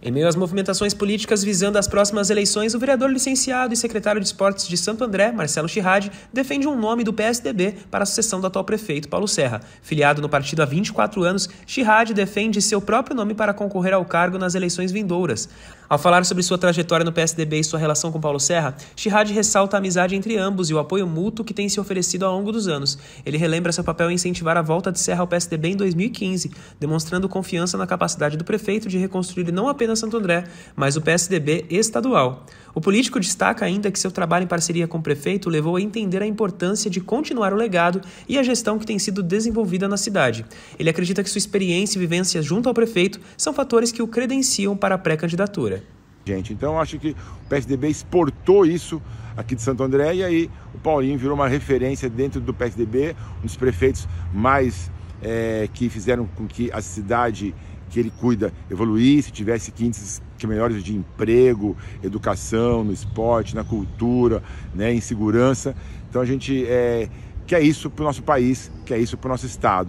Em meio às movimentações políticas visando as próximas eleições, o vereador licenciado e secretário de esportes de Santo André, Marcelo Chirrade, defende um nome do PSDB para a sucessão do atual prefeito Paulo Serra. Filiado no partido há 24 anos, Chirrade defende seu próprio nome para concorrer ao cargo nas eleições vindouras. Ao falar sobre sua trajetória no PSDB e sua relação com Paulo Serra, Chirrade ressalta a amizade entre ambos e o apoio mútuo que tem se oferecido ao longo dos anos. Ele relembra seu papel em incentivar a volta de Serra ao PSDB em 2015, demonstrando confiança na capacidade do prefeito de reconstruir não apenas apenas Santo André, mas o PSDB estadual. O político destaca ainda que seu trabalho em parceria com o prefeito levou a entender a importância de continuar o legado e a gestão que tem sido desenvolvida na cidade. Ele acredita que sua experiência e vivência junto ao prefeito são fatores que o credenciam para a pré-candidatura. Gente, então acho que o PSDB exportou isso aqui de Santo André e aí o Paulinho virou uma referência dentro do PSDB, um dos prefeitos mais é, que fizeram com que a cidade que ele cuida evoluísse, tivesse índices que melhores de emprego, educação, no esporte, na cultura, né, em segurança. Então a gente é, quer isso para o nosso país, quer isso para o nosso estado.